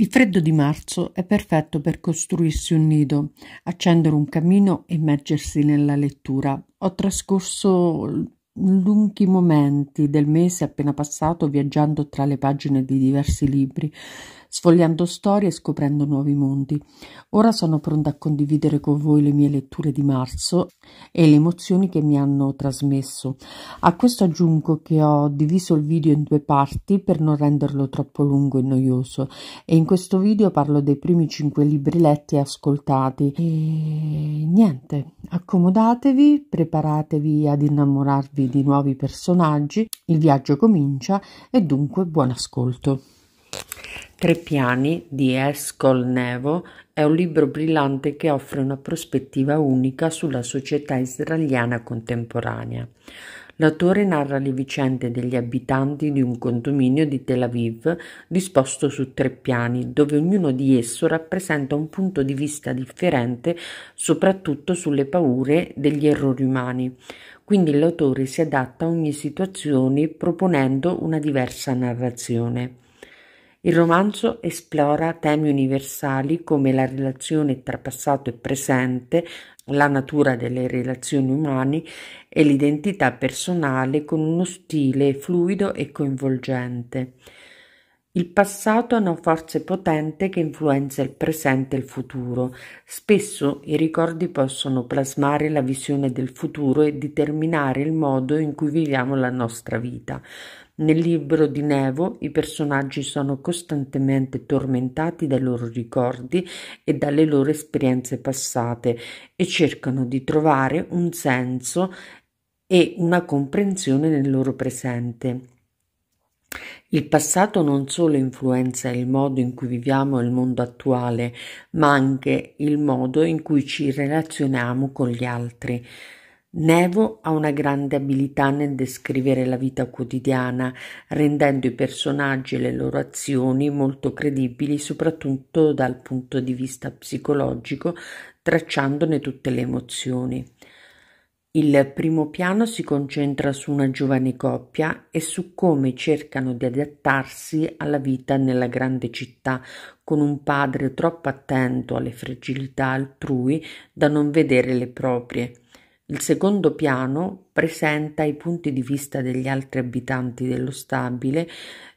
Il freddo di marzo è perfetto per costruirsi un nido, accendere un cammino e immergersi nella lettura. Ho trascorso lunghi momenti del mese appena passato viaggiando tra le pagine di diversi libri, sfogliando storie e scoprendo nuovi mondi. Ora sono pronta a condividere con voi le mie letture di marzo e le emozioni che mi hanno trasmesso. A questo aggiungo che ho diviso il video in due parti per non renderlo troppo lungo e noioso e in questo video parlo dei primi cinque libri letti e ascoltati. E niente, accomodatevi, preparatevi ad innamorarvi di nuovi personaggi, il viaggio comincia e dunque buon ascolto. Tre piani di S. Nevo è un libro brillante che offre una prospettiva unica sulla società israeliana contemporanea. L'autore narra le vicende degli abitanti di un condominio di Tel Aviv disposto su tre piani, dove ognuno di esso rappresenta un punto di vista differente, soprattutto sulle paure degli errori umani. Quindi l'autore si adatta a ogni situazione proponendo una diversa narrazione. Il romanzo esplora temi universali come la relazione tra passato e presente, la natura delle relazioni umane e l'identità personale con uno stile fluido e coinvolgente. Il passato è una forza potente che influenza il presente e il futuro. Spesso i ricordi possono plasmare la visione del futuro e determinare il modo in cui viviamo la nostra vita. Nel libro di Nevo i personaggi sono costantemente tormentati dai loro ricordi e dalle loro esperienze passate e cercano di trovare un senso e una comprensione nel loro presente. Il passato non solo influenza il modo in cui viviamo il mondo attuale, ma anche il modo in cui ci relazioniamo con gli altri. Nevo ha una grande abilità nel descrivere la vita quotidiana, rendendo i personaggi e le loro azioni molto credibili, soprattutto dal punto di vista psicologico, tracciandone tutte le emozioni. Il primo piano si concentra su una giovane coppia e su come cercano di adattarsi alla vita nella grande città, con un padre troppo attento alle fragilità altrui da non vedere le proprie il secondo piano presenta i punti di vista degli altri abitanti dello stabile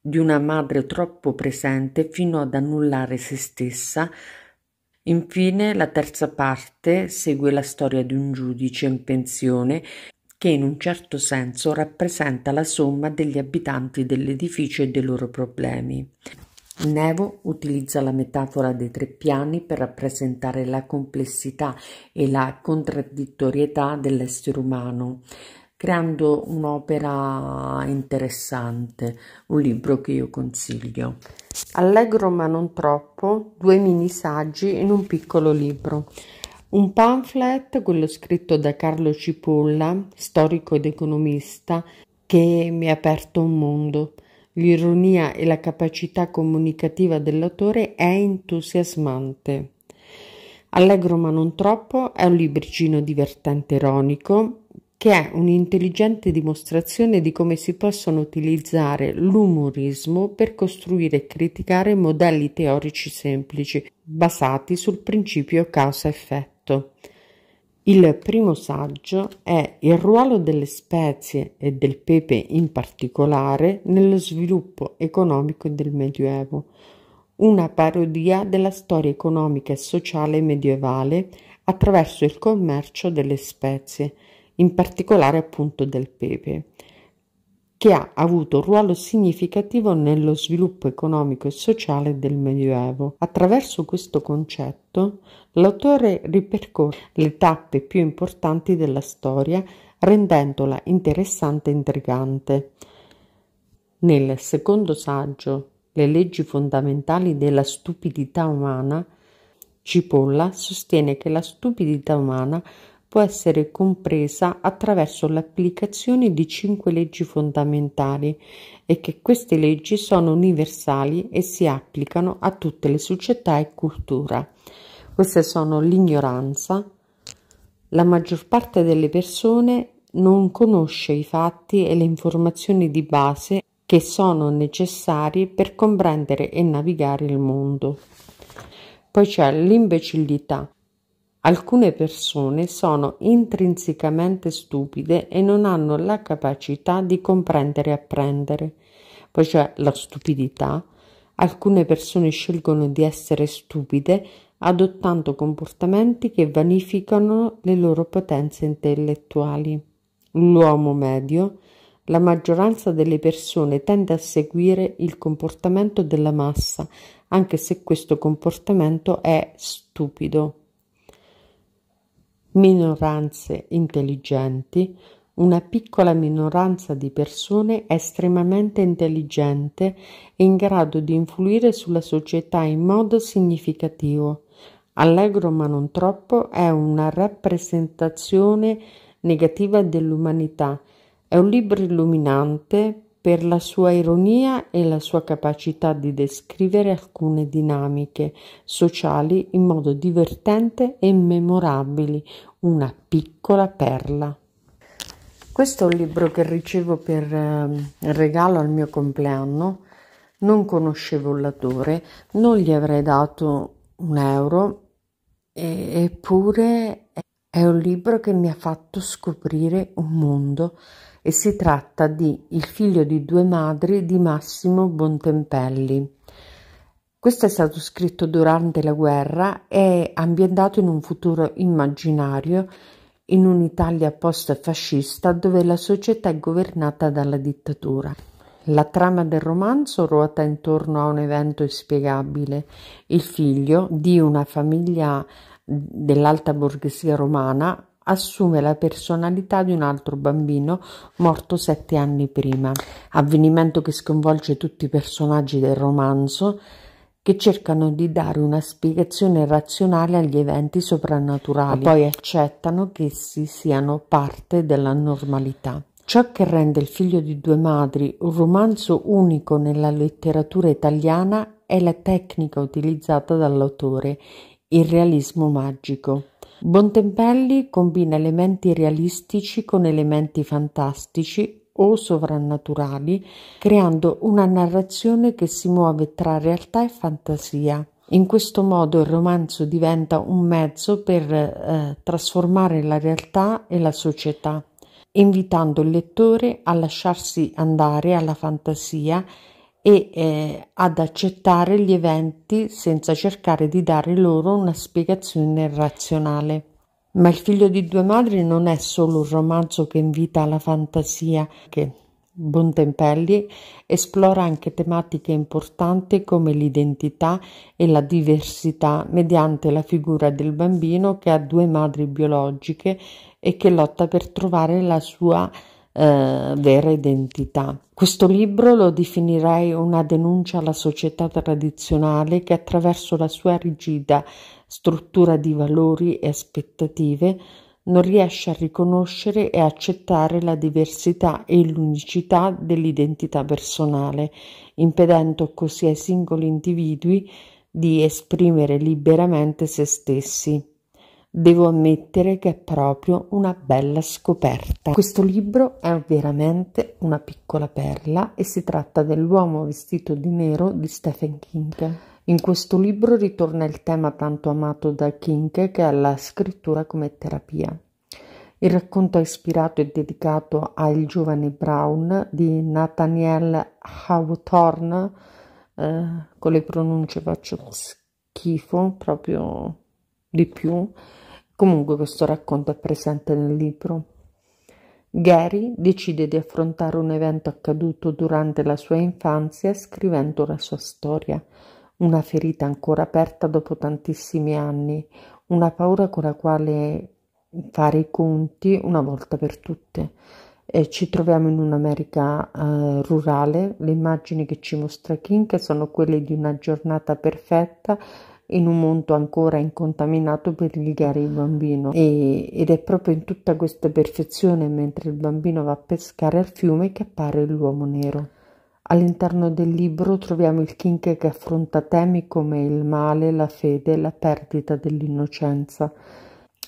di una madre troppo presente fino ad annullare se stessa. Infine, la terza parte segue la storia di un giudice in pensione che in un certo senso rappresenta la somma degli abitanti dell'edificio e dei loro problemi. Nevo utilizza la metafora dei tre piani per rappresentare la complessità e la contraddittorietà dell'essere umano, creando un'opera interessante, un libro che io consiglio. Allegro ma non troppo, due mini saggi in un piccolo libro. Un pamphlet, quello scritto da Carlo Cipolla, storico ed economista, che mi ha aperto un mondo L'ironia e la capacità comunicativa dell'autore è entusiasmante. Allegro ma non troppo è un libricino divertente ironico che è un'intelligente dimostrazione di come si possono utilizzare l'umorismo per costruire e criticare modelli teorici semplici basati sul principio causa-effetto. Il primo saggio è il ruolo delle spezie e del pepe in particolare nello sviluppo economico del Medioevo, una parodia della storia economica e sociale medievale attraverso il commercio delle spezie, in particolare appunto del pepe che ha avuto un ruolo significativo nello sviluppo economico e sociale del Medioevo. Attraverso questo concetto, l'autore ripercorre le tappe più importanti della storia, rendendola interessante e intrigante. Nel secondo saggio, Le leggi fondamentali della stupidità umana, Cipolla sostiene che la stupidità umana può essere compresa attraverso l'applicazione di cinque leggi fondamentali e che queste leggi sono universali e si applicano a tutte le società e cultura. Queste sono l'ignoranza, la maggior parte delle persone non conosce i fatti e le informazioni di base che sono necessarie per comprendere e navigare il mondo. Poi c'è l'imbecillità, Alcune persone sono intrinsecamente stupide e non hanno la capacità di comprendere e apprendere. Poi c'è la stupidità. Alcune persone scelgono di essere stupide adottando comportamenti che vanificano le loro potenze intellettuali. L'uomo medio, la maggioranza delle persone tende a seguire il comportamento della massa, anche se questo comportamento è stupido minoranze intelligenti, una piccola minoranza di persone estremamente intelligente e in grado di influire sulla società in modo significativo. Allegro ma non troppo è una rappresentazione negativa dell'umanità. È un libro illuminante per la sua ironia e la sua capacità di descrivere alcune dinamiche sociali in modo divertente e memorabili, una piccola perla. Questo è un libro che ricevo per eh, regalo al mio compleanno, non conoscevo l'autore, non gli avrei dato un euro, e, eppure è un libro che mi ha fatto scoprire un mondo e si tratta di Il figlio di due madri di Massimo Bontempelli. Questo è stato scritto durante la guerra e ambientato in un futuro immaginario in un'Italia post-fascista dove la società è governata dalla dittatura. La trama del romanzo ruota intorno a un evento inspiegabile, il figlio di una famiglia dell'alta borghesia romana assume la personalità di un altro bambino morto sette anni prima, avvenimento che sconvolge tutti i personaggi del romanzo che cercano di dare una spiegazione razionale agli eventi soprannaturali, e poi accettano che essi siano parte della normalità. Ciò che rende Il figlio di due madri un romanzo unico nella letteratura italiana è la tecnica utilizzata dall'autore, il realismo magico. Bontempelli combina elementi realistici con elementi fantastici o sovrannaturali, creando una narrazione che si muove tra realtà e fantasia. In questo modo il romanzo diventa un mezzo per eh, trasformare la realtà e la società, invitando il lettore a lasciarsi andare alla fantasia e eh, ad accettare gli eventi senza cercare di dare loro una spiegazione razionale. Ma il figlio di due madri non è solo un romanzo che invita alla fantasia, che Bontempelli esplora anche tematiche importanti come l'identità e la diversità mediante la figura del bambino che ha due madri biologiche e che lotta per trovare la sua eh, vera identità. Questo libro lo definirei una denuncia alla società tradizionale che attraverso la sua rigida struttura di valori e aspettative non riesce a riconoscere e accettare la diversità e l'unicità dell'identità personale, impedendo così ai singoli individui di esprimere liberamente se stessi devo ammettere che è proprio una bella scoperta. Questo libro è veramente una piccola perla e si tratta dell'uomo vestito di nero di Stephen King. In questo libro ritorna il tema tanto amato da King che è la scrittura come terapia. Il racconto è ispirato e dedicato a Il giovane Brown di Nathaniel Hawthorne, eh, con le pronunce faccio schifo, proprio di più. Comunque questo racconto è presente nel libro. Gary decide di affrontare un evento accaduto durante la sua infanzia scrivendo la sua storia, una ferita ancora aperta dopo tantissimi anni, una paura con la quale fare i conti una volta per tutte. E ci troviamo in un'America eh, rurale, le immagini che ci mostra Kink sono quelle di una giornata perfetta in un mondo ancora incontaminato per ligare il bambino e, ed è proprio in tutta questa perfezione mentre il bambino va a pescare al fiume che appare l'uomo nero. All'interno del libro troviamo il Kink che affronta temi come il male, la fede, la perdita dell'innocenza.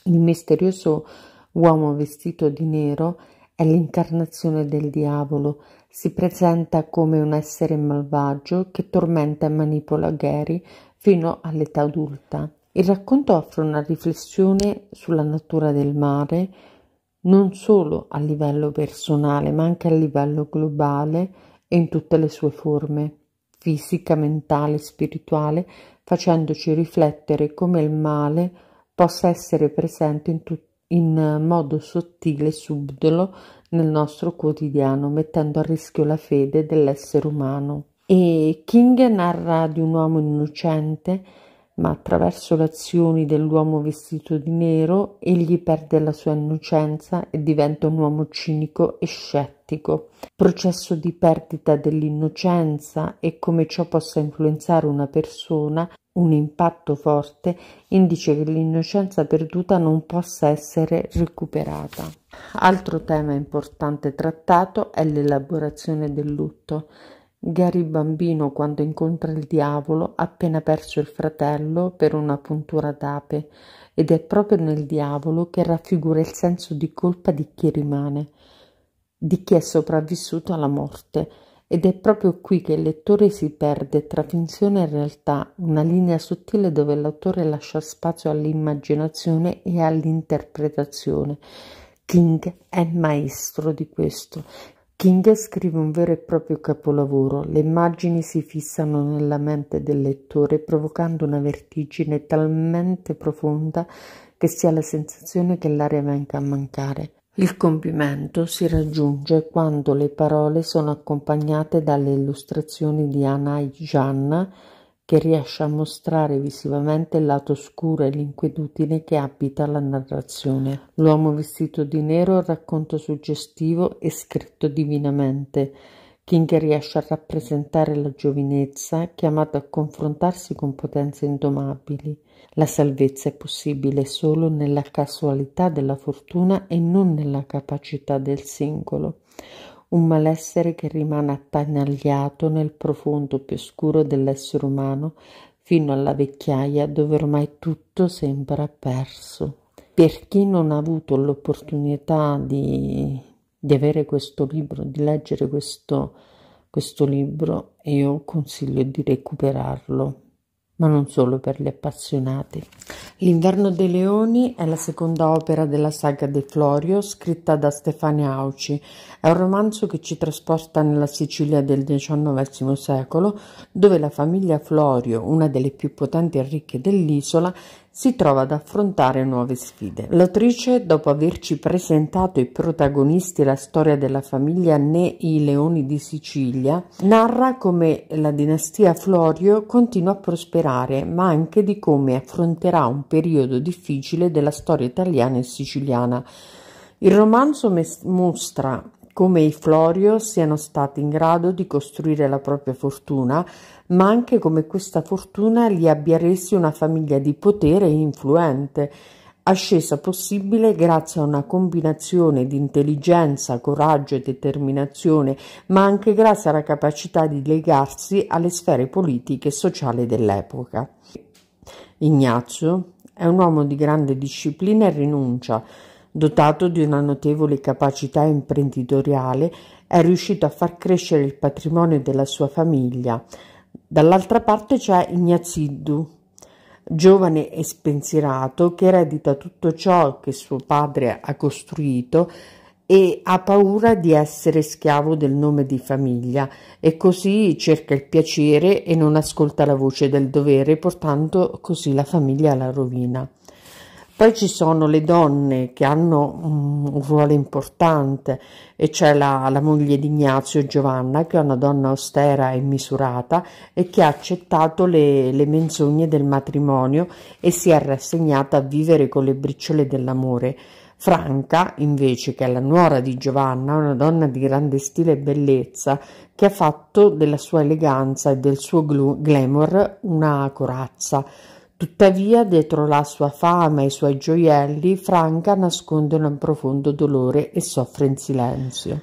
Il misterioso uomo vestito di nero è l'incarnazione del diavolo, si presenta come un essere malvagio che tormenta e manipola Gary fino all'età adulta. Il racconto offre una riflessione sulla natura del mare non solo a livello personale ma anche a livello globale e in tutte le sue forme fisica, mentale, spirituale, facendoci riflettere come il male possa essere presente in, tu- in modo sottile e subdolo nel nostro quotidiano, mettendo a rischio la fede dell'essere umano. E King narra di un uomo innocente, ma attraverso le azioni dell'uomo vestito di nero egli perde la sua innocenza e diventa un uomo cinico e scettico. Processo di perdita dell'innocenza e come ciò possa influenzare una persona, un impatto forte, indice che l'innocenza perduta non possa essere recuperata. Altro tema importante trattato è l'elaborazione del lutto. Gary bambino quando incontra il diavolo ha appena perso il fratello per una puntura d'ape ed è proprio nel diavolo che raffigura il senso di colpa di chi rimane, di chi è sopravvissuto alla morte ed è proprio qui che il lettore si perde tra finzione e realtà, una linea sottile dove l'autore lascia spazio all'immaginazione e all'interpretazione. King è maestro di questo King scrive un vero e proprio capolavoro, le immagini si fissano nella mente del lettore provocando una vertigine talmente profonda che si ha la sensazione che l'aria venga a mancare. Il compimento si raggiunge quando le parole sono accompagnate dalle illustrazioni di Anna Jan che riesce a mostrare visivamente il lato oscuro e l'inquietudine che abita la narrazione. L'uomo vestito di nero è un racconto suggestivo e scritto divinamente. King riesce a rappresentare la giovinezza chiamata a confrontarsi con potenze indomabili. La salvezza è possibile solo nella casualità della fortuna e non nella capacità del singolo un malessere che rimane attanagliato nel profondo più oscuro dell'essere umano fino alla vecchiaia dove ormai tutto sembra perso. Per chi non ha avuto l'opportunità di, di avere questo libro, di leggere questo, questo libro, io consiglio di recuperarlo ma non solo per gli appassionati. L'inverno dei leoni è la seconda opera della saga De Florio, scritta da Stefania Auci. È un romanzo che ci trasporta nella Sicilia del XIX secolo, dove la famiglia Florio, una delle più potenti e ricche dell'isola, si trova ad affrontare nuove sfide. L'autrice, dopo averci presentato i protagonisti e la storia della famiglia né i leoni di Sicilia, narra come la dinastia Florio continua a prosperare, ma anche di come affronterà un periodo difficile della storia italiana e siciliana. Il romanzo mes- mostra come i Florio siano stati in grado di costruire la propria fortuna ma anche come questa fortuna gli abbia resi una famiglia di potere e influente, ascesa possibile grazie a una combinazione di intelligenza, coraggio e determinazione, ma anche grazie alla capacità di legarsi alle sfere politiche e sociali dell'epoca. Ignazio è un uomo di grande disciplina e rinuncia, dotato di una notevole capacità imprenditoriale, è riuscito a far crescere il patrimonio della sua famiglia, Dall'altra parte c'è Ignaziddu, giovane e spensierato che eredita tutto ciò che suo padre ha costruito e ha paura di essere schiavo del nome di famiglia e così cerca il piacere e non ascolta la voce del dovere portando così la famiglia alla rovina. Poi ci sono le donne che hanno mm, un ruolo importante e c'è la, la, moglie di Ignazio Giovanna che è una donna austera e misurata e che ha accettato le, le menzogne del matrimonio e si è rassegnata a vivere con le briciole dell'amore. Franca, invece, che è la nuora di Giovanna, una donna di grande stile e bellezza, che ha fatto della sua eleganza e del suo glamour una corazza, Tuttavia, dietro la sua fama e i suoi gioielli, Franca nasconde un profondo dolore e soffre in silenzio.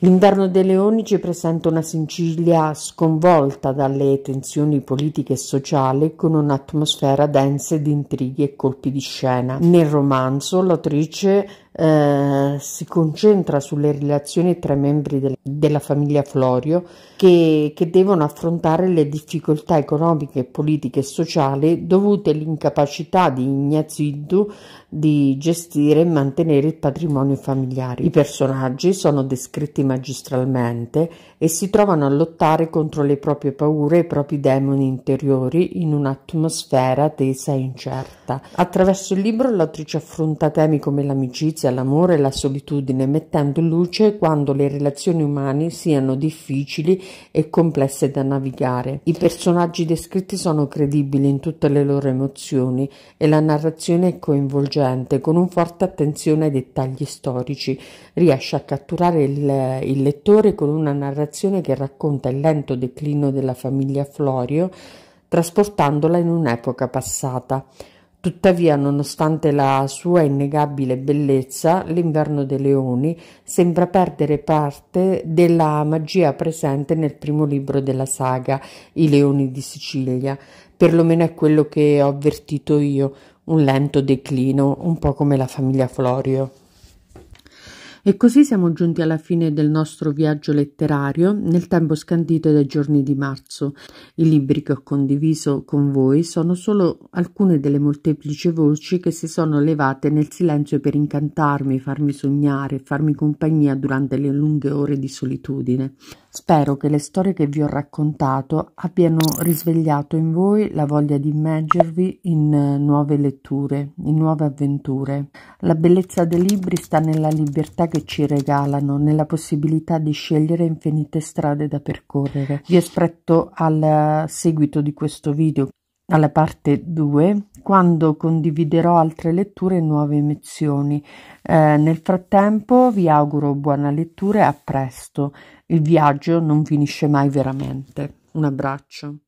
L'inverno dei leoni ci presenta una Sicilia sconvolta dalle tensioni politiche e sociali con un'atmosfera densa di intrighi e colpi di scena. Nel romanzo l'autrice eh, si concentra sulle relazioni tra i membri del, della famiglia Florio che, che, devono affrontare le difficoltà economiche, politiche e sociali dovute all'incapacità di Ignazio Iddu di gestire e mantenere il patrimonio familiare. I personaggi sono descritti magistralmente e si trovano a lottare contro le proprie paure e i propri demoni interiori in un'atmosfera tesa e incerta. Attraverso il libro l'autrice affronta temi come l'amicizia, spazio all'amore e alla solitudine, mettendo in luce quando le relazioni umane siano difficili e complesse da navigare. I personaggi descritti sono credibili in tutte le loro emozioni e la narrazione è coinvolgente, con un forte attenzione ai dettagli storici. Riesce a catturare il, il lettore con una narrazione che racconta il lento declino della famiglia Florio, trasportandola in un'epoca passata. Tuttavia, nonostante la sua innegabile bellezza, l'inverno dei leoni sembra perdere parte della magia presente nel primo libro della saga, I leoni di Sicilia. Perlomeno è quello che ho avvertito io, un lento declino, un po' come la famiglia Florio. E così siamo giunti alla fine del nostro viaggio letterario nel tempo scandito dai giorni di marzo. I libri che ho condiviso con voi sono solo alcune delle molteplici voci che si sono levate nel silenzio per incantarmi, farmi sognare, farmi compagnia durante le lunghe ore di solitudine. Spero che le storie che vi ho raccontato abbiano risvegliato in voi la voglia di immergervi in eh, nuove letture, in nuove avventure. La bellezza dei libri sta nella libertà che ci regalano, nella possibilità di scegliere infinite strade da percorrere. Vi aspetto al eh, seguito di questo video alla parte 2 quando condividerò altre letture e nuove emozioni. Eh, nel frattempo vi auguro buona lettura e a presto. Il viaggio non finisce mai veramente. Un abbraccio.